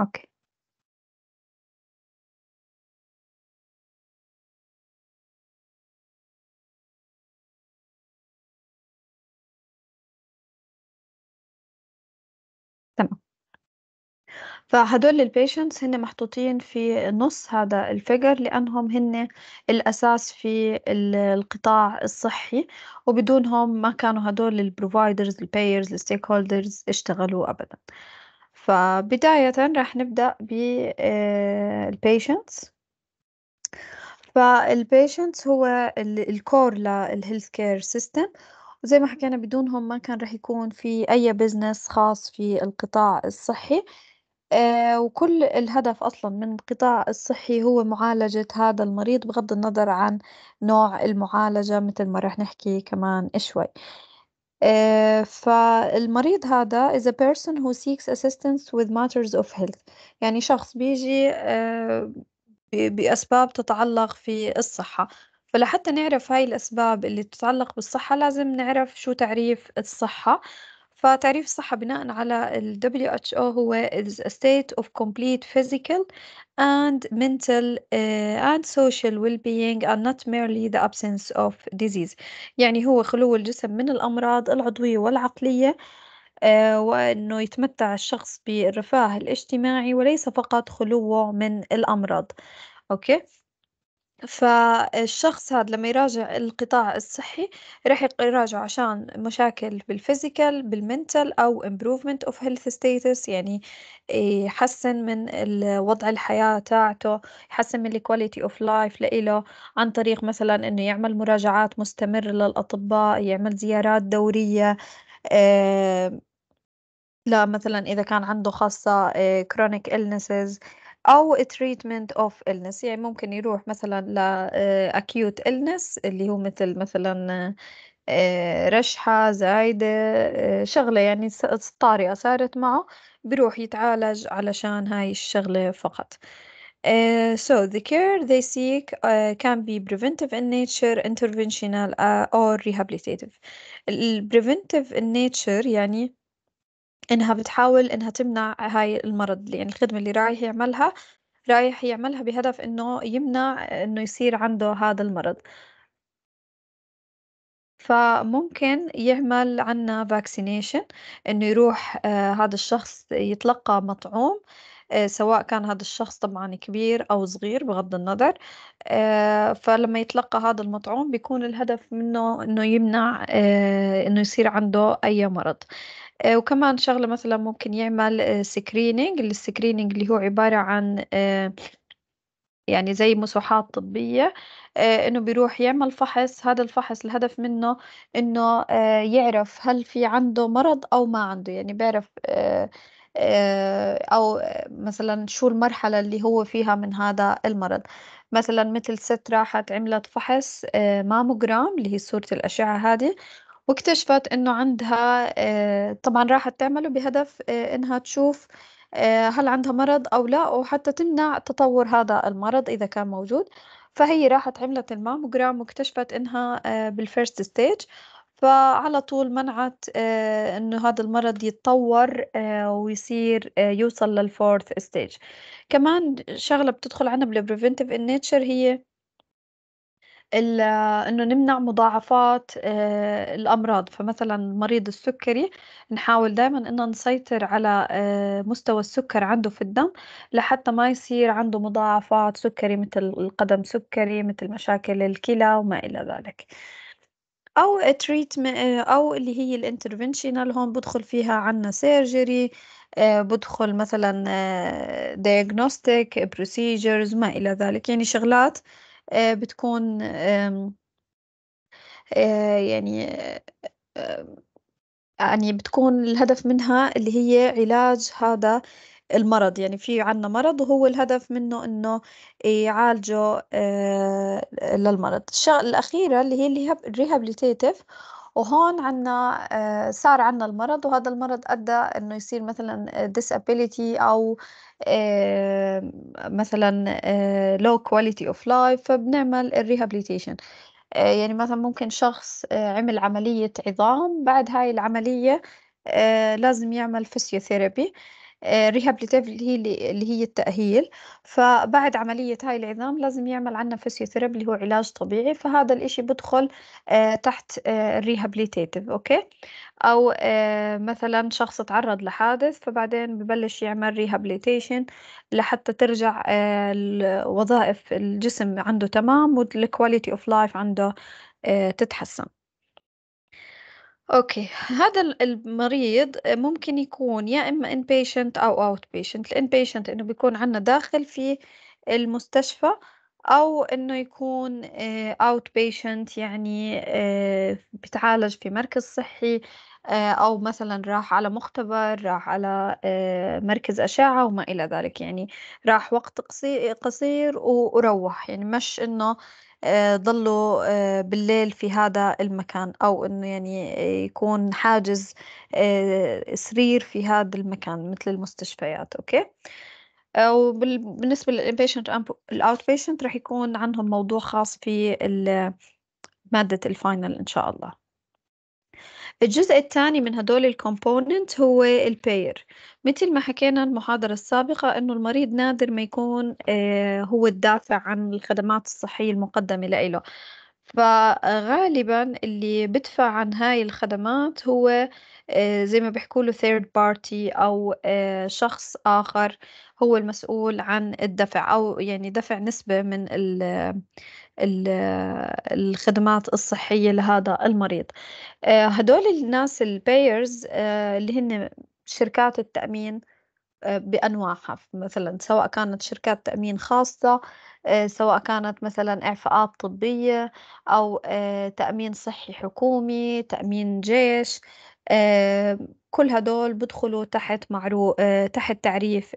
أوكي. تمام. فهدول البيشنتس هن محطوطين في نُص هذا الفيجر لأنهم هن الأساس في القطاع الصحّي، وبدونهم ما كانوا هدول البروفايدرز البايرز الستيك هولدرز اشتغلوا أبدًا. فبداية راح نبدأ بالبيشنتس آه، فالبيشنتس هو الكور للهيلث كير سيستم وزي ما حكينا بدونهم ما كان رح يكون في أي بزنس خاص في القطاع الصحي آه، وكل الهدف أصلا من القطاع الصحي هو معالجة هذا المريض بغض النظر عن نوع المعالجة مثل ما رح نحكي كمان شوي آه، فالمريض هذا is a person who seeks assistance with matters of health يعني شخص بيجي آه، بأسباب تتعلق في الصحة فلحتى نعرف هاي الأسباب اللي تتعلق بالصحة لازم نعرف شو تعريف الصحة فتعريف الصحة بناء على ال WHO هو is a state of complete physical and mental uh, and social well-being and not merely the absence of disease يعني هو خلو الجسم من الأمراض العضوية والعقلية uh, وأنه يتمتع الشخص بالرفاه الاجتماعي وليس فقط خلوه من الأمراض أوكي فالشخص هاد لما يراجع القطاع الصحي راح يراجع عشان مشاكل بالفيزيكال بالمنتال أو امبروفمنت اوف هيلث ستيتس يعني يحسن من الوضع وضع الحياة تاعته يحسن من الكواليتي اوف لايف لإله عن طريق مثلا إنه يعمل مراجعات مستمرة للأطباء يعمل زيارات دورية آه، لا مثلا إذا كان عنده خاصة كرونيك آه، إلنسز أو treatment of illness يعني ممكن يروح مثلا ل acute illness اللي هو مثل مثلا رشحة زايدة شغلة يعني طارئة صارت معه بروح يتعالج علشان هاي الشغلة فقط Uh, so the care they seek uh, can be preventive in nature, interventional uh, or rehabilitative. preventive in nature يعني إنها بتحاول إنها تمنع هاي المرض يعني الخدمة اللي رايح يعملها رايح يعملها بهدف إنه يمنع إنه يصير عنده هذا المرض فممكن يعمل عنا فاكسينيشن إنه يروح آه هذا الشخص يتلقى مطعوم آه سواء كان هذا الشخص طبعا كبير أو صغير بغض النظر آه فلما يتلقى هذا المطعوم بيكون الهدف منه إنه يمنع آه، إنه يصير عنده أي مرض آه، وكمان شغلة مثلا ممكن يعمل سكرينينج آه، السكرينينج اللي هو عبارة عن آه، يعني زي مسوحات طبية انه بيروح يعمل فحص هذا الفحص الهدف منه انه يعرف هل في عنده مرض او ما عنده يعني بيعرف او مثلا شو المرحلة اللي هو فيها من هذا المرض مثلا مثل ست راحت عملت فحص ماموجرام اللي هي صورة الأشعة هذه واكتشفت انه عندها آه، طبعا راحت تعمله بهدف آه، انها تشوف آه، هل عندها مرض او لا وحتى تمنع تطور هذا المرض اذا كان موجود فهي راحت عملت الماموجرام واكتشفت انها بالفيرست ستيج فعلى طول منعت انه هذا المرض يتطور ويصير يوصل للفورث ستيج كمان شغله بتدخل عنا بالبريفنتيف ان نيتشر هي إنه نمنع مضاعفات آه، الأمراض فمثلا مريض السكري نحاول دايما إنه نسيطر على آه، مستوى السكر عنده في الدم لحتى ما يصير عنده مضاعفات سكري مثل القدم سكري مثل مشاكل الكلى وما إلى ذلك أو تريتمنت آه، أو اللي هي الانترفنشنال هون بدخل فيها عنا سيرجري بدخل مثلا دايجنوستيك بروسيجرز ما إلى ذلك يعني شغلات آه، بتكون آه، يعني آه، يعني بتكون الهدف منها اللي هي علاج هذا المرض يعني في عنا مرض وهو الهدف منه انه يعالجه للمرض الشغله الاخيره اللي هي الريهابيليتيتيف وهون عنا آه، صار عنا المرض وهذا المرض أدى أنه يصير مثلا disability أو آه، مثلا آه، low quality of life فبنعمل rehabilitation يعني مثلا ممكن شخص عمل عملية عظام بعد هاي العملية لازم يعمل physiotherapy الريهابليتيف اللي هي اللي هي التأهيل فبعد عملية هاي العظام لازم يعمل عنا فيزيوثيرابي اللي هو علاج طبيعي فهذا الإشي بدخل آه، تحت الريهابليتيف أوكي أو آه، مثلا شخص تعرض لحادث فبعدين ببلش يعمل ريهابليتيشن لحتى ترجع آه، وظائف الجسم عنده تمام والكواليتي اوف لايف عنده تتحسن أوكي، هذا المريض ممكن يكون يا إما بيشنت أو الان بيشنت إنه بيكون عندنا داخل في المستشفى أو إنه يكون اوت آه، بيشنت يعني آه، بتعالج في مركز صحي آه، أو مثلًا راح على مختبر، راح على مركز أشعة وما إلى ذلك، يعني راح وقت قصير وروّح، يعني مش إنه آه، ضلوا آه، بالليل في هذا المكان أو إنه يعني آه، يكون حاجز سرير في هذا المكان مثل المستشفيات أوكي وبالنسبة للإنبيشنت الأوت بيشنت رح يكون عندهم موضوع خاص في مادة الفاينل إن شاء الله الجزء الثاني من هدول الكومبوننت هو البير مثل ما حكينا المحاضرة السابقة أنه المريض نادر ما يكون آه، هو الدافع عن الخدمات الصحية المقدمة لإله فغالبا اللي بدفع عن هاي الخدمات هو آه، زي ما بيحكوا له ثيرد بارتي أو آه، شخص آخر هو المسؤول عن الدفع أو يعني دفع نسبة من الخدمات الصحية لهذا المريض آه، هدول الناس البيرز آه، اللي هن شركات التأمين آه، بأنواعها مثلا سواء كانت شركات تأمين خاصة سواء كانت مثلا إعفاءات طبية أو تأمين صحي حكومي تأمين جيش كل هدول بدخلوا تحت معروف تحت تعريف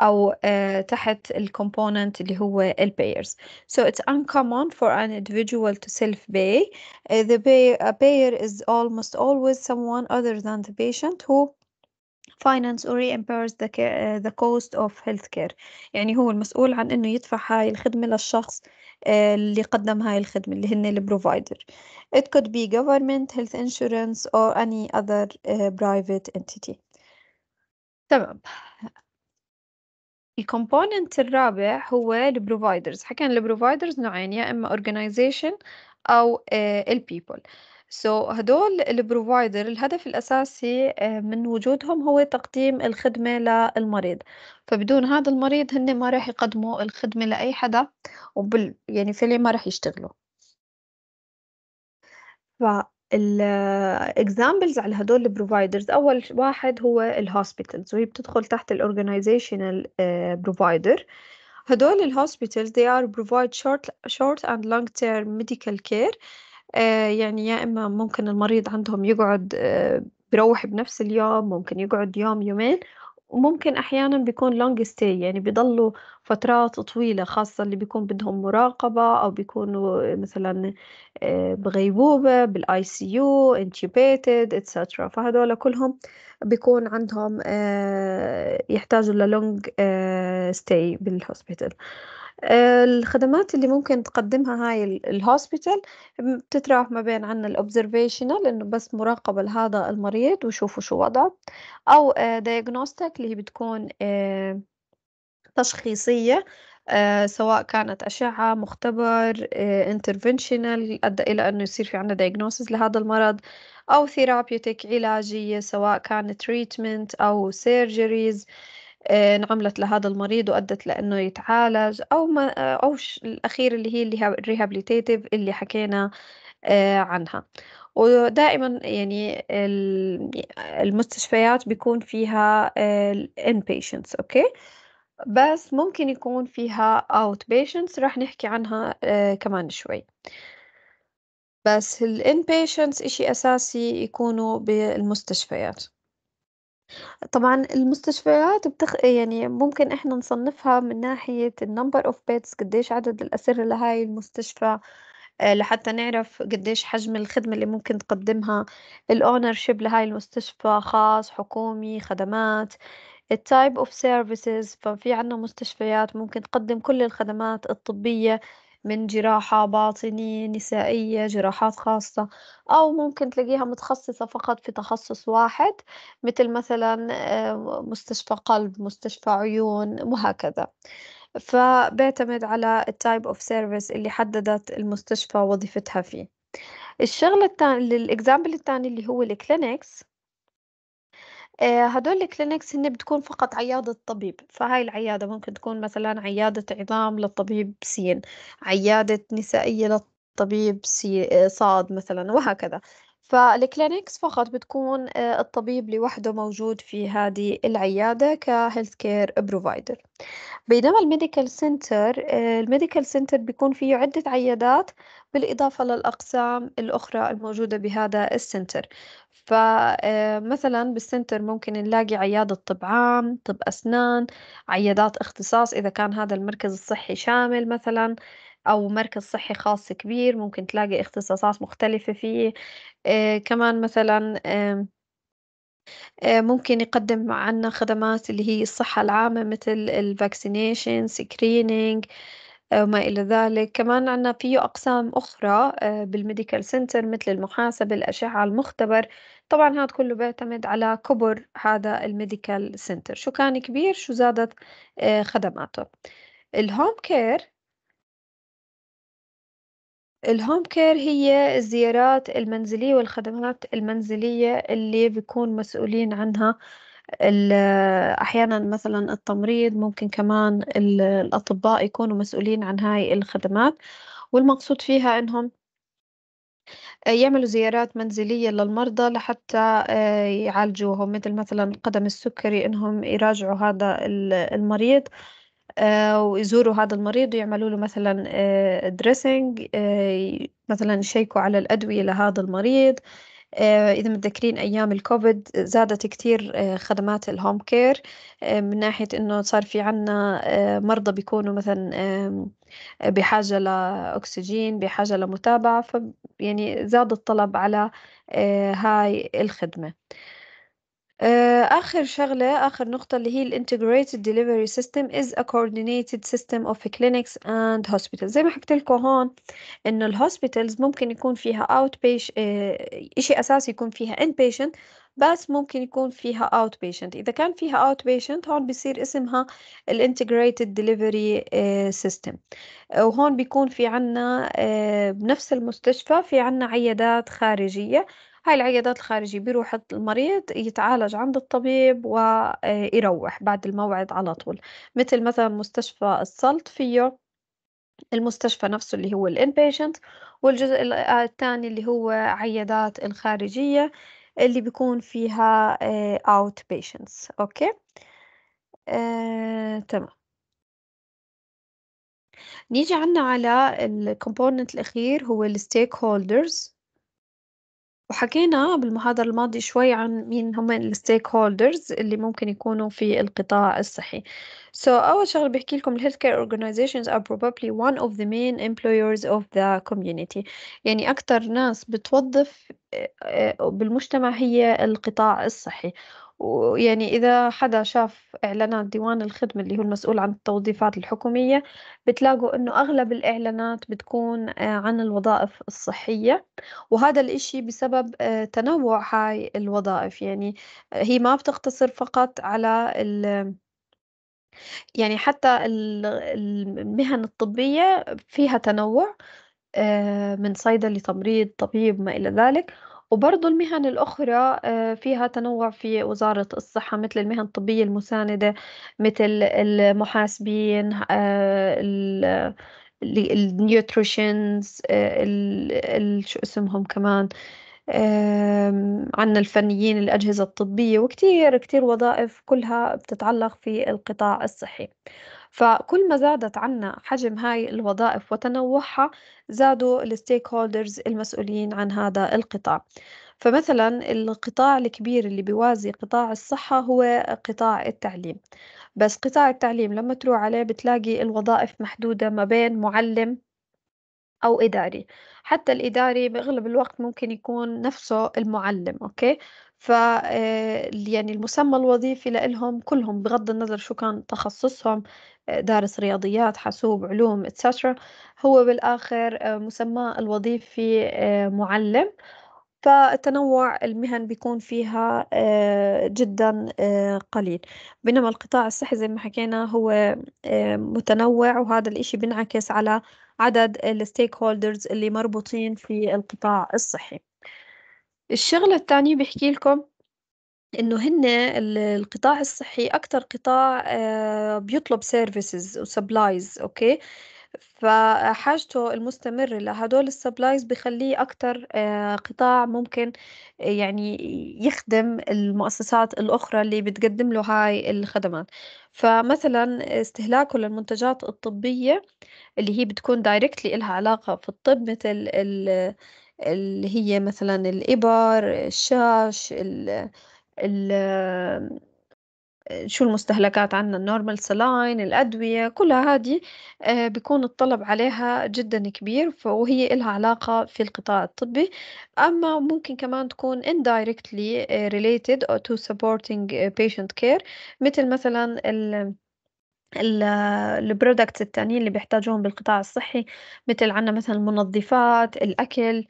أو uh, تحت ال component اللي هو ال payers. So it's uncommon for an individual to self-pay. Uh, the pay, a payer is almost always someone other than the patient who finance or reimburse the, uh, the cost of healthcare يعني هو المسؤول عن انه يدفع هاي الخدمة للشخص اللي قدم هاي الخدمة اللي هن البروفايدر it could be government health insurance or any other uh, private entity تمام الكومبوننت الرابع هو البروفايدرز حكينا البروفايدرز نوعين يا إما organization أو آه، البيبل سو So هدول البروفايدر الهدف الأساسي آه، من وجودهم هو تقديم الخدمة للمريض فبدون هذا المريض هن ما راح يقدموا الخدمة لأي حدا وبال يعني فعليا ما راح يشتغلوا ف الاكزامبلز على هدول البروفايدرز اول واحد هو الهوسبيتالز وهي بتدخل تحت الاورجنايزيشنال بروفايدر آه، هدول الهوسبيتالز they are provide short short and long term medical care آه، يعني يا اما ممكن المريض عندهم يقعد آه، بروح بنفس اليوم ممكن يقعد يوم يومين وممكن أحيانًا بيكون لونج ستي يعني بيضلّوا فترات طويلة، خاصة اللي بيكون بدهم مراقبة أو بيكونوا مثلًا آه، بغيبوبه بالاي سي يو intubated اتسترا فهذول كلهم بيكون عندهم آه، يحتاجوا للونج ستي بالهوسبيتال آه، الخدمات اللي ممكن تقدمها هاي الهوسبيتال بتتراوح ما بين عنا الاوبزرفيشنال انه بس مراقبة لهذا المريض وشوفوا شو وضعه او دايجنوستيك آه، اللي هي بتكون آه، تشخيصية سواء كانت أشعة مختبر انترفنشنال أدى إلى أنه يصير في عنا دايجنوسيس لهذا المرض أو ثيرابيوتيك علاجية سواء كانت تريتمنت أو سيرجريز آه، انعملت لهذا المريض وأدت لأنه يتعالج أو ما آه، أو الأخير اللي هي الريهابيليتيتيف اللي حكينا آه، عنها ودائما يعني المستشفيات بيكون فيها الان بيشنتس اوكي بس ممكن يكون فيها اوت بيشنتس راح نحكي عنها كمان شوي بس الان بيشنتس اشي اساسي يكونوا بالمستشفيات طبعًا المستشفيات بتخ يعني ممكن إحنا نصنّفها من ناحية النمبر of beds قديش عدد الأسرّة لهاي المستشفى، آه، لحتّى نعرف قديش حجم الخدمة اللي ممكن تقدّمها، الاونر شيب لهاي المستشفى خاص، حكومي، خدمات، التايب اوف سيرفيسز ففي عندنا مستشفيات ممكن تقدّم كل الخدمات الطبية. من جراحة باطنية نسائية جراحات خاصة أو ممكن تلاقيها متخصصة فقط في تخصص واحد مثل مثلا آه، مستشفى قلب مستشفى عيون وهكذا فبيعتمد على التايب اوف سيرفيس اللي حددت المستشفى وظيفتها فيه الشغلة الثانية الإكزامبل الثاني اللي هو الكلينكس آه، هدول الكلينكس هن بتكون فقط عيادة طبيب فهاي العيادة ممكن تكون مثلا عيادة عظام للطبيب سين عيادة نسائية للطبيب سي آه، صاد مثلا وهكذا فالكلينكس فقط بتكون آه، الطبيب لوحده موجود في هذه العيادة كهيلث كير بروفايدر بينما الميديكال سنتر الميديكال سنتر بيكون فيه عدة عيادات بالإضافة للأقسام الأخرى الموجودة بهذا السنتر فمثلا آه، بالسنتر ممكن نلاقي عيادة طب عام طب أسنان عيادات اختصاص إذا كان هذا المركز الصحي شامل مثلا أو مركز صحي خاص كبير ممكن تلاقي اختصاصات مختلفة فيه آه، كمان مثلا آه، ممكن يقدم عنا خدمات اللي هي الصحة العامة مثل الفاكسينيشن سكرينينج وما إلى ذلك كمان عنا فيه أقسام أخرى آه، بالميديكال سنتر مثل المحاسبة الأشعة المختبر طبعا هذا كله بيعتمد على كبر هذا الميديكال سنتر شو كان كبير شو زادت آه، خدماته الهوم كير الهوم كير هي الزيارات المنزلية والخدمات المنزلية اللي بيكون مسؤولين عنها أحيانا مثلا التمريض ممكن كمان الأطباء يكونوا مسؤولين عن هاي الخدمات والمقصود فيها أنهم يعملوا زيارات منزلية للمرضى لحتى آه، يعالجوهم مثل مثلا قدم السكري إنهم يراجعوا هذا المريض آه، ويزوروا هذا المريض ويعملوا له مثلا دريسنج آه، مثلا يشيكوا على الأدوية لهذا المريض آه، إذا متذكرين أيام الكوفيد زادت كتير آه، خدمات الهوم كير آه، من ناحية إنه صار في عنا مرضى بيكونوا مثلا بحاجة لأكسجين بحاجة لمتابعة ف يعني زاد الطلب على هاي الخدمة آه، آخر شغلة، آخر نقطة اللي هي الintegrated delivery system is a coordinated system of clinics and hospitals زي ما حكيت لكم هون إنه الhospitals ممكن يكون فيها out patient آه، إشي أساسي يكون فيها inpatient بس ممكن يكون فيها outpatient إذا كان فيها outpatient هون بيصير اسمها الintegrated delivery آآ آه، system وهون بيكون في عنا بنفس المستشفى في عنا عيادات خارجية هاي العيادات الخارجية بيروح المريض يتعالج عند الطبيب ويروح آه، بعد الموعد على طول مثل مثلا مستشفى السلط فيه المستشفى نفسه اللي هو الانبيشنت والجزء آه، الثاني اللي هو عيادات الخارجية اللي بيكون فيها اوت آه، بيشنتس اوكي تمام نيجي عنا على الكومبوننت الأخير هو الستيك هولدرز وحكينا بالمحاضرة الماضية شوي عن مين هم الستيك هولدرز اللي ممكن يكونوا في القطاع الصحي. So أول شغلة بحكي لكم الهيلث كير أورجنايزيشنز are probably one of the main employers of the community. يعني أكثر ناس بتوظف آه، آه، بالمجتمع هي القطاع الصحي. ويعني إذا حدا شاف إعلانات ديوان الخدمة اللي هو المسؤول عن التوظيفات الحكومية بتلاقوا إنه أغلب الإعلانات بتكون آه، عن الوظائف الصحية وهذا الإشي بسبب آه، تنوع هاي الوظائف يعني آه، هي ما بتقتصر فقط على ال يعني حتى المهن الطبية فيها تنوع من صيدلي تمريض طبيب ما إلى ذلك وبرضه المهن الأخرى آه، فيها تنوع في وزارة الصحة مثل المهن الطبية المساندة مثل المحاسبين آه، ال- النيوتريشنز آه، شو اسمهم كمان عندنا الفنيين الأجهزة الطبية وكتير كتير وظائف كلها بتتعلق في القطاع الصحي فكل ما زادت عنا حجم هاي الوظائف وتنوعها زادوا الستيك هولدرز المسؤولين عن هذا القطاع فمثلا القطاع الكبير اللي بيوازي قطاع الصحة هو قطاع التعليم بس قطاع التعليم لما تروح عليه بتلاقي الوظائف محدودة ما بين معلم أو إداري حتى الإداري بأغلب الوقت ممكن يكون نفسه المعلم أوكي ف آه، يعني المسمى الوظيفي لإلهم كلهم بغض النظر شو كان تخصصهم آه، دارس رياضيات حاسوب علوم اتسترا هو بالآخر آه، مسمى الوظيفي معلم فالتنوع المهن بيكون فيها جدا قليل بينما القطاع الصحي زي ما حكينا هو متنوع وهذا الإشي بينعكس على عدد الستيك هولدرز اللي مربوطين في القطاع الصحي الشغلة التانية بحكي لكم إنه هن القطاع الصحي أكتر قطاع آه، بيطلب سيرفيسز وسبلايز أوكي فحاجته المستمرة لهدول السبلايز بخليه أكتر آه، قطاع ممكن آه، يعني يخدم المؤسسات الأخرى اللي بتقدم له هاي الخدمات فمثلا استهلاكه للمنتجات الطبية اللي هي بتكون دايركتلي إلها علاقة في الطب مثل ال اللي هي مثلا الإبر الشاش ال ال شو المستهلكات عنا النورمال سلاين الأدوية كلها هذه آه، بيكون الطلب عليها جدا كبير وهي إلها علاقة في القطاع الطبي أما ممكن كمان تكون indirectly آه، related to supporting آه، patient care مثل مثلا البرودكتس التانيين اللي بيحتاجوهم بالقطاع الصحي، متل عنا مثلًا المنظفات، الأكل،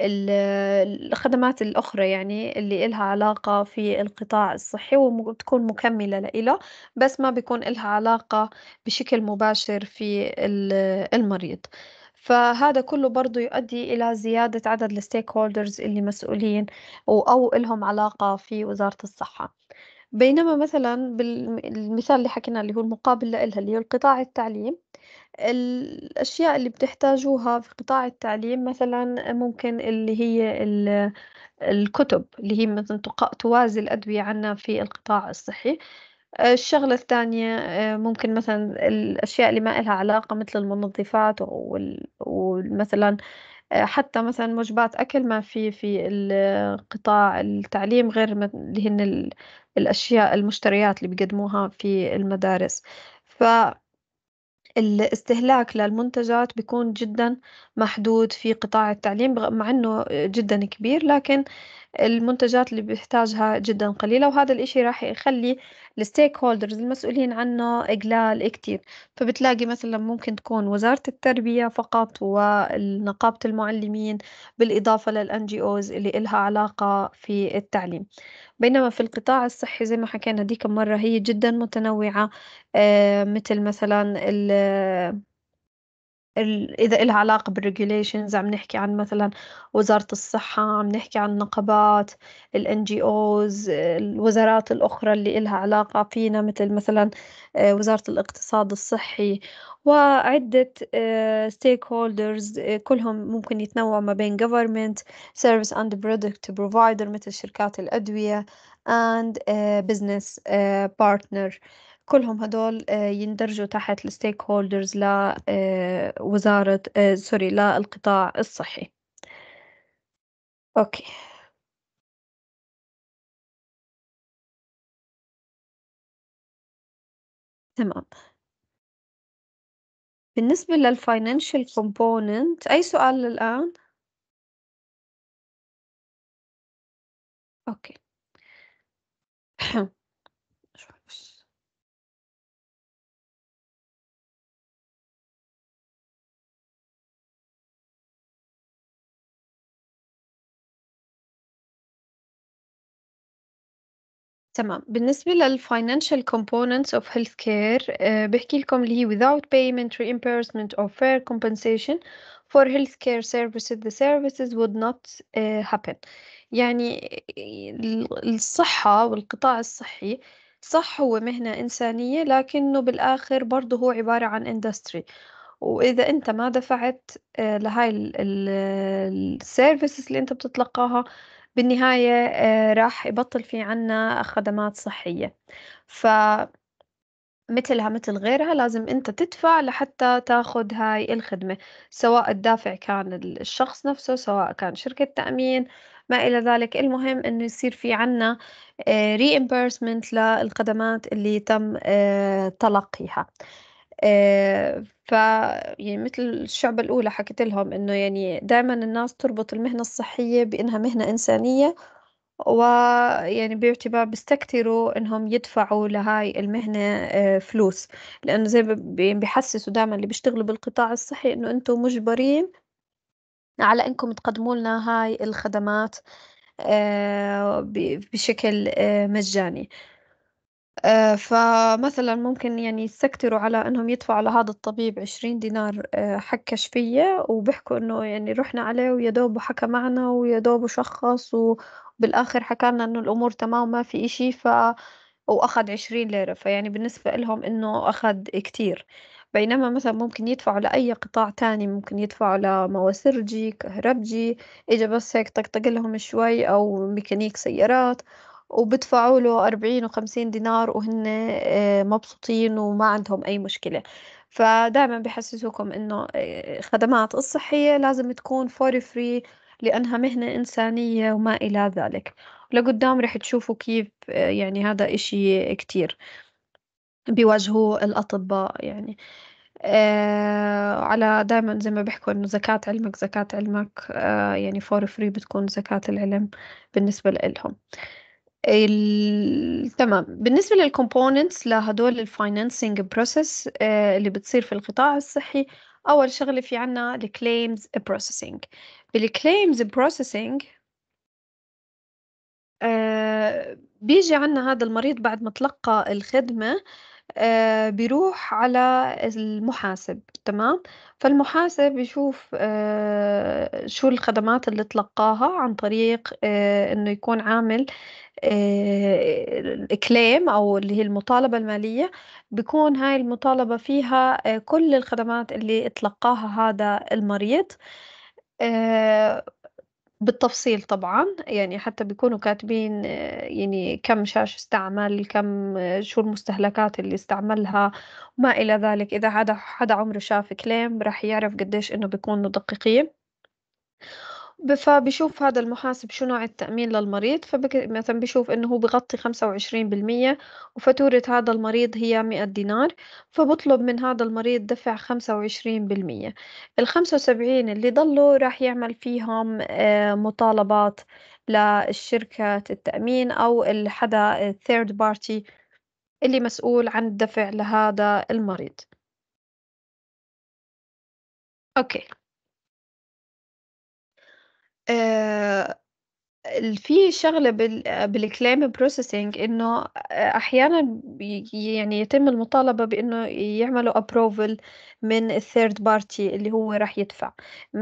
الخدمات الأخرى يعني اللي إلها علاقة في القطاع الصحي وبتكون مكملة لإله، بس ما بيكون إلها علاقة بشكل مباشر في المريض، فهذا كله برضه يؤدي إلى زيادة عدد هولدرز اللي مسؤولين أو إلهم علاقة في وزارة الصحة. بينما مثلا بالمثال اللي حكينا اللي هو المقابل لإلها اللي هو القطاع التعليم الأشياء اللي بتحتاجوها في قطاع التعليم مثلا ممكن اللي هي الكتب اللي هي مثلا توازي الأدوية عنا في القطاع الصحي الشغلة الثانية ممكن مثلا الأشياء اللي ما إلها علاقة مثل المنظفات ومثلا حتى مثلا وجبات أكل ما في في القطاع التعليم غير اللي هن الأشياء المشتريات اللي بيقدموها في المدارس ف الاستهلاك للمنتجات بيكون جدا محدود في قطاع التعليم مع أنه جدا كبير لكن المنتجات اللي بيحتاجها جدا قليلة وهذا الإشي راح يخلي الستيك هولدرز المسؤولين عنه إقلال كتير فبتلاقي مثلا ممكن تكون وزارة التربية فقط ونقابة المعلمين بالإضافة للأن جي أوز اللي إلها علاقة في التعليم بينما في القطاع الصحي زي ما حكينا ديك مرة هي جدا متنوعة آه، مثل مثلا ال... إذا إلها علاقة بالريجوليشنز عم نحكي عن مثلا وزارة الصحة عم نحكي عن نقابات الان جي اوز الوزارات الأخرى اللي إلها علاقة فينا مثل مثلا آه، وزارة الاقتصاد الصحي وعدة ستيك آه، هولدرز آه، كلهم ممكن يتنوعوا ما بين government, service and product provider مثل شركات الأدوية and business partner كلهم هدول آه، يندرجوا تحت الستيك هولدرز لوزارة آه، آه، سوري للقطاع الصحي أوكي تمام بالنسبة للفاينانشال كومبوننت أي سؤال الآن؟ أوكي تمام بالنسبة financial components of healthcare آه، بحكي لكم اللي هي without payment reimbursement or fair compensation for healthcare services the services would not uh, happen يعني الصحة والقطاع الصحي صح هو مهنة إنسانية لكنه بالآخر برضه هو عبارة عن industry وإذا أنت ما دفعت لهاي لهاي السيرفيسز اللي أنت بتتلقاها بالنهاية آه، راح يبطل في عنا خدمات صحية ف مثلها مثل غيرها لازم انت تدفع لحتى تاخد هاي الخدمة سواء الدافع كان الشخص نفسه سواء كان شركة تأمين ما إلى ذلك المهم انه يصير في عنا آه، reimbursement للخدمات اللي تم آه، تلقيها آه، ف يعني مثل الشعبة الأولى حكيت لهم إنه يعني دائما الناس تربط المهنة الصحية بإنها مهنة إنسانية ويعني باعتبار بيستكتروا إنهم يدفعوا لهاي المهنة آه، فلوس لأنه زي يعني بيحسسوا دائما اللي بيشتغلوا بالقطاع الصحي إنه أنتم مجبرين على إنكم تقدموا لنا هاي الخدمات آه، بشكل مجاني آه، فمثلا ممكن يعني يستكتروا على انهم يدفعوا لهذا الطبيب عشرين دينار آه، حق كشفية وبيحكوا انه يعني رحنا عليه ويا دوب حكى معنا ويا دوب شخص وبالاخر حكى لنا انه الامور تمام ما في اشي ف واخد عشرين ليرة فيعني بالنسبة لهم انه اخد كتير بينما مثلا ممكن يدفعوا لأي قطاع تاني ممكن يدفعوا لمواسرجي كهربجي إجا بس هيك طقطق لهم شوي أو ميكانيك سيارات وبدفعوا له 40 و50 دينار وهن آه، مبسوطين وما عندهم أي مشكلة فدائما بحسسوكم إنه الخدمات آه، الصحية لازم تكون فور فري لأنها مهنة إنسانية وما إلى ذلك لقدام رح تشوفوا كيف آه، يعني هذا إشي كتير بيواجهوا الأطباء يعني آه على دائما زي ما بيحكوا انه زكاة علمك زكاة علمك آه يعني فور فري بتكون زكاة العلم بالنسبة لهم ال... تمام بالنسبة للكومبوننتس لهدول الفاينانسينج بروسيس اللي بتصير في القطاع الصحي أول شغلة في عنا الكليمز بروسيسنج بالكليمز بروسيسنج بيجي عنا هذا المريض بعد ما تلقى الخدمة آه، بيروح على المحاسب تمام؟ فالمحاسب بيشوف آه، شو الخدمات اللي تلقاها عن طريق آه، إنه يكون عامل الكليم أو اللي هي المطالبة المالية، بيكون هاي المطالبة فيها كل الخدمات اللي تلقاها هذا المريض بالتفصيل طبعًا، يعني حتى بيكونوا كاتبين آه، يعني كم شاشة استعمل، كم آه، شو المستهلكات اللي استعملها، وما إلى ذلك. إذا حدا حدا عمره شاف كليم راح يعرف قديش إنه بيكونوا دقيقين. فبشوف هذا المحاسب شو نوع التأمين للمريض فمثلا بشوف إنه هو بغطي خمسة وعشرين بالمية وفاتورة هذا المريض هي مئة دينار فبطلب من هذا المريض دفع خمسة وعشرين بالمية الخمسة وسبعين اللي ضلوا راح يعمل فيهم آه، مطالبات للشركة التأمين أو الحدا الثيرد بارتي اللي مسؤول عن الدفع لهذا المريض أوكي آه، في شغلة بال بروسيسينج إنه آه، أحيانًا بي يعني يتم المطالبة بإنه يعملوا أبروفل من الثيرد بارتي اللي هو راح يدفع،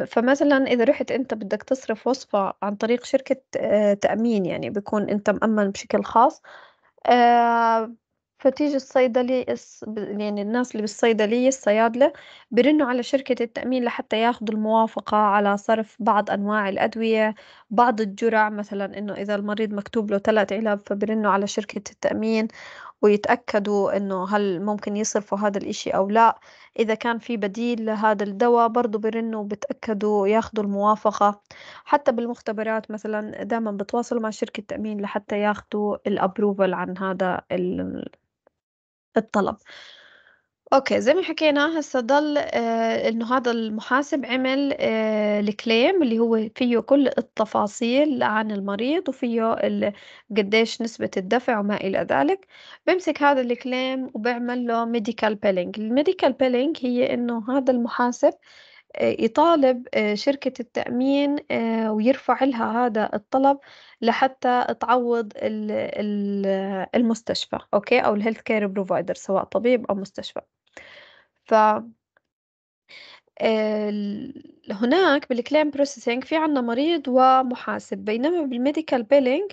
فمثلًا إذا رُحت أنت بدك تصرف وصفة عن طريق شركة آه، تأمين يعني بيكون أنت مأمّن بشكل خاص فتيجي الصيدلية الص- يعني الناس اللي بالصيدلية الصيادلة برنوا على شركة التأمين لحتى ياخدوا الموافقة على صرف بعض أنواع الأدوية بعض الجرع مثلا إنه إذا المريض مكتوب له ثلاث علب فبرنوا على شركة التأمين ويتأكدوا إنه هل ممكن يصرفوا هذا الإشي أو لا إذا كان في بديل لهذا الدواء برضو برنوا بتأكدوا ياخدوا الموافقة حتى بالمختبرات مثلا دائما بتواصلوا مع شركة التأمين لحتى ياخدوا الأبروفل عن هذا ال الطلب اوكي زي ما حكينا هسه ضل آه انه هذا المحاسب عمل آه الكليم اللي هو فيه كل التفاصيل عن المريض وفيه قديش نسبة الدفع وما الى ذلك بمسك هذا الكليم وبعمل له ميديكال بيلينج الميديكال بيلينج هي انه هذا المحاسب آه، يطالب آه، شركة التأمين آه، ويرفع لها هذا الطلب لحتى تعوض المستشفى أوكي أو الهيلث كير بروفايدر سواء طبيب أو مستشفى ف هناك بالكليم بروسيسنج في عنا مريض ومحاسب بينما بالميديكال بيلينج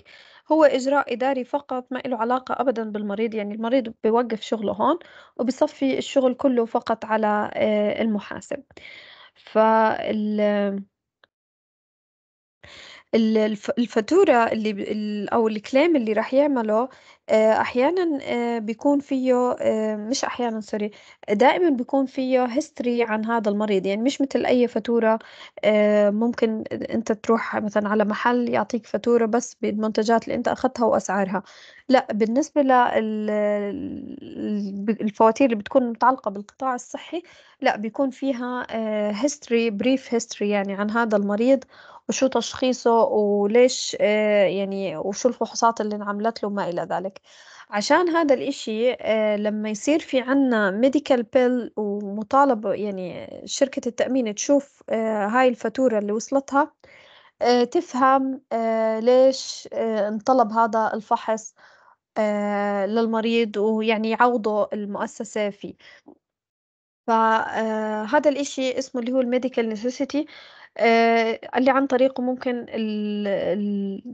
هو إجراء إداري فقط ما له علاقة أبدا بالمريض يعني المريض بيوقف شغله هون وبصفي الشغل كله فقط على المحاسب فال الفاتورة اللي ب أو الكلام اللي راح يعمله آه، أحيانًا آه، بيكون فيه آه، مش أحيانًا سوري دائمًا بيكون فيه هيستوري عن هذا المريض، يعني مش مثل أي فاتورة ممكن أنت تروح مثلًا على محل يعطيك فاتورة بس بالمنتجات اللي أنت أخدتها وأسعارها، لأ بالنسبة للفواتير اللي بتكون متعلقة بالقطاع الصحي، لأ بيكون فيها هيستوري بريف هيستوري يعني عن هذا المريض. وشو تشخيصه وليش آه، يعني وشو الفحوصات اللي انعملت له وما إلى ذلك عشان هذا الإشي آه، لما يصير في عنا ميديكال بيل ومطالبة يعني شركة التأمين تشوف آه، هاي الفاتورة اللي وصلتها تفهم ليش انطلب هذا الفحص للمريض ويعني يعوضه المؤسسة فيه فهذا الإشي اسمه اللي هو الميديكال نيسيسيتي آه، لي عن طريقه ممكن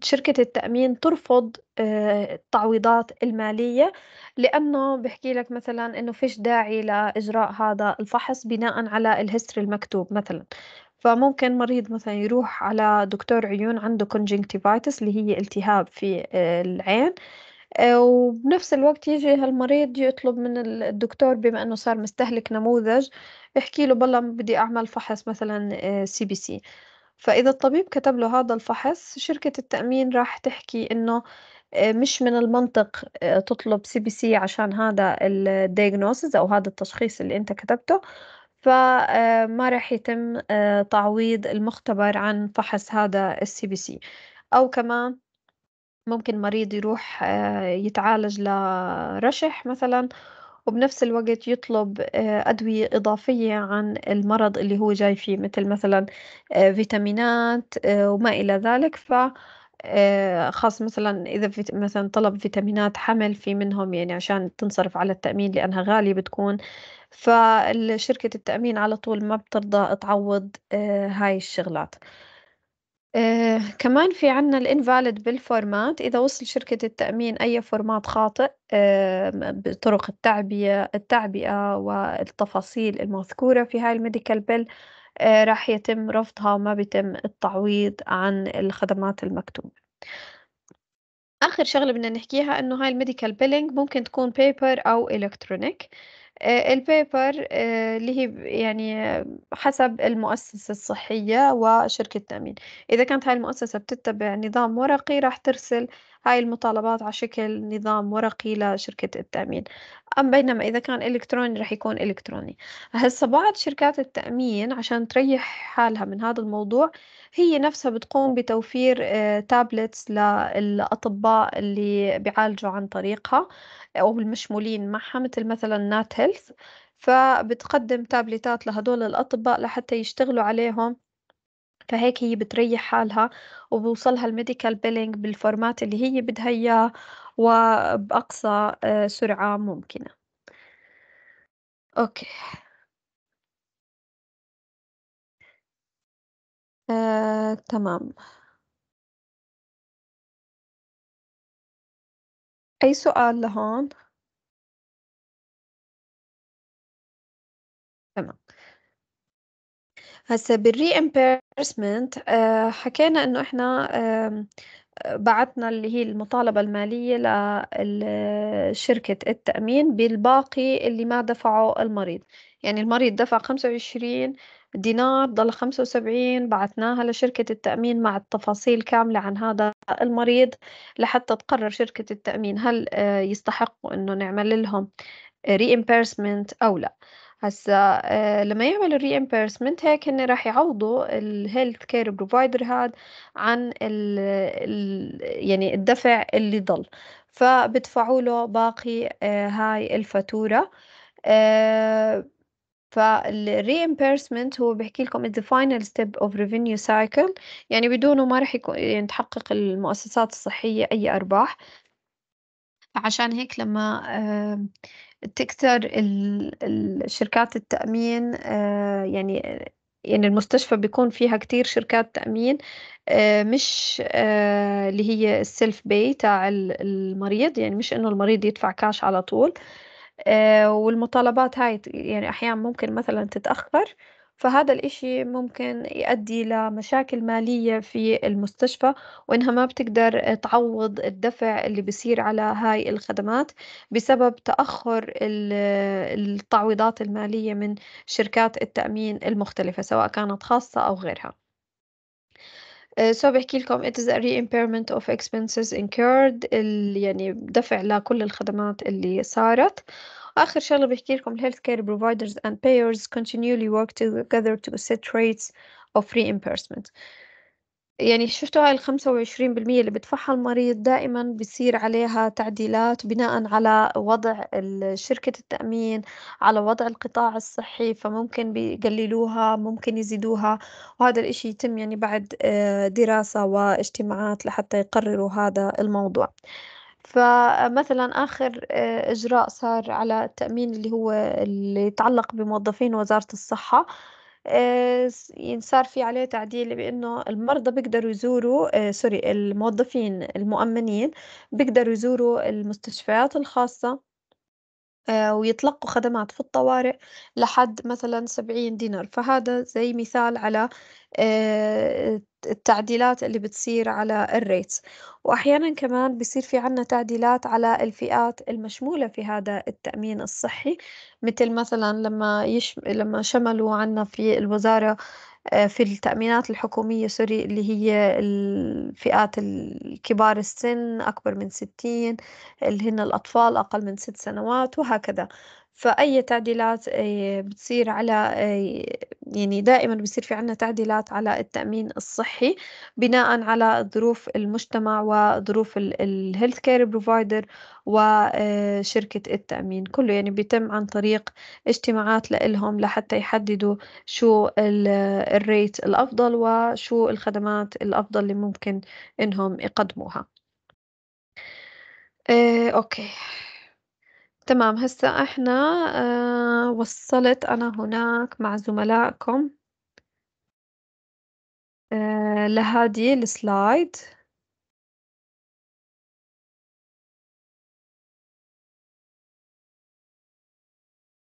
شركة التأمين ترفض آه، التعويضات المالية لأنه بحكي لك مثلا أنه فيش داعي لإجراء هذا الفحص بناء على الهستري المكتوب مثلا فممكن مريض مثلا يروح على دكتور عيون عنده كونجنكتيفايتس اللي هي التهاب في آه، العين آه، وبنفس الوقت يجي هالمريض يطلب من الدكتور بما انه صار مستهلك نموذج يحكي له بالله بدي اعمل فحص مثلا سي بي سي فاذا الطبيب كتب له هذا الفحص شركة التأمين راح تحكي انه آه، مش من المنطق آه، تطلب سي بي سي عشان هذا الدياجنوسز او هذا التشخيص اللي انت كتبته فما راح يتم تعويض المختبر عن فحص هذا السي بي سي او كمان ممكن مريض يروح آه، يتعالج لرشح مثلًا، وبنفس الوقت يطلب آه، أدوية إضافية عن المرض اللي هو جاي فيه، متل مثلًا آه، فيتامينات وما إلى ذلك، ف خاص مثلًا إذا مثلًا طلب فيتامينات حمل في منهم يعني عشان تنصرف على التأمين لأنها غالية بتكون، فشركة شركة التأمين على طول ما بترضى تعوّض هاي الشغلات. آه، كمان في عنا الانفاليد بالفورمات إذا وصل شركة التأمين أي فورمات خاطئ آه، بطرق التعبئة التعبئة والتفاصيل المذكورة في هاي الميديكال بيل آه، راح يتم رفضها وما بيتم التعويض عن الخدمات المكتوبة آخر شغلة بدنا نحكيها إنه هاي الميديكال بيلينج ممكن تكون بيبر أو إلكترونيك آه، البيبر آه، اللي هي يعني آه، حسب المؤسسة الصحية وشركة التأمين إذا كانت هاي المؤسسة بتتبع نظام ورقي راح ترسل هاي المطالبات على شكل نظام ورقي لشركة التأمين أم بينما إذا كان إلكتروني رح يكون إلكتروني هسا بعض شركات التأمين عشان تريح حالها من هذا الموضوع هي نفسها بتقوم بتوفير تابلتس آه، للأطباء اللي بيعالجوا عن طريقها أو المشمولين معها مثل مثلا نات هيلث فبتقدم تابلتات لهدول الأطباء لحتى يشتغلوا عليهم فهيك هي بتريح حالها وبوصلها الميديكال بيلينج بالفورمات اللي هي بدها إياه وبأقصى آه، سرعة ممكنة أوكي آه، تمام أي سؤال لهون؟ تمام هسا بالري امبيرسمنت آه، حكينا انه احنا بعتنا اللي هي المطالبة المالية لشركة آه، التأمين بالباقي اللي ما دفعه المريض يعني المريض دفع 25 دينار ضل 75 بعثناها لشركة التأمين مع التفاصيل كاملة عن هذا المريض لحتى تقرر شركة التأمين هل آه، يستحقوا أنه نعمل لهم ريمبيرسمنت أو لا هسا آه، لما يعمل الري امبيرسمنت هيك هن راح يعوضوا الهيلث كير بروفايدر هاد عن الـ الـ يعني الدفع اللي ضل فبدفعوا له باقي آه، هاي الفاتورة آه، فالري امبيرسمنت هو بحكي لكم ذا فاينل ستيب اوف ريفينيو سايكل يعني بدونه ما راح يكون يعني تحقق المؤسسات الصحية أي أرباح فعشان هيك لما آه، تكثر الشركات التأمين آه، يعني يعني المستشفى بيكون فيها كتير شركات تأمين آه، مش اللي هي السيلف باي تاع المريض يعني مش إنه المريض يدفع كاش على طول والمطالبات هاي يعني أحيانا ممكن مثلا تتأخر فهذا الإشي ممكن يؤدي لمشاكل مالية في المستشفى وإنها ما بتقدر تعوض الدفع اللي بيصير على هاي الخدمات بسبب تأخر التعويضات المالية من شركات التأمين المختلفة سواء كانت خاصة أو غيرها. سو آه، بحكي لكم it is a re-impairment of expenses incurred يعني دفع لكل الخدمات اللي صارت آخر شغلة بحكي لكم الهيلث كير providers and payers continually work together تو set rates of reimbursement يعني شفتوا هاي الخمسة وعشرين بالمية اللي بدفعها المريض دائما بصير عليها تعديلات بناء على وضع شركة التأمين على وضع القطاع الصحي فممكن بيقللوها ممكن يزيدوها وهذا الإشي يتم يعني بعد آه، دراسة واجتماعات لحتى يقرروا هذا الموضوع فمثلا آخر آه، إجراء صار على التأمين اللي هو اللي يتعلق بموظفين وزارة الصحة آه، يعني صار في عليه تعديل بأنه المرضى بيقدروا يزوروا آه، سوري الموظفين المؤمنين بيقدروا يزوروا المستشفيات الخاصة آه، ويتلقوا خدمات في الطوارئ لحد مثلا 70 دينار فهذا زي مثال على آه، التعديلات اللي بتصير على الريتس وأحيانا كمان بصير في عنا تعديلات على الفئات المشمولة في هذا التأمين الصحي مثل مثلا لما يش... لما شملوا عنا في الوزارة آه، في التأمينات الحكومية سوري اللي هي الفئات الكبار السن أكبر من ستين اللي هن الأطفال أقل من ست سنوات وهكذا فأي تعديلات آه، بتصير على آه، يعني دائما بصير في عنا تعديلات على التأمين الصحي بناء على ظروف المجتمع وظروف الهيلث كير بروفايدر وشركة التأمين كله يعني بيتم عن طريق اجتماعات لإلهم لحتى يحددوا شو الريت آه، الأفضل وشو الخدمات الأفضل اللي ممكن إنهم يقدموها آه، أوكي تمام هسا احنا آه وصلت أنا هناك مع زملائكم آه لهذه السلايد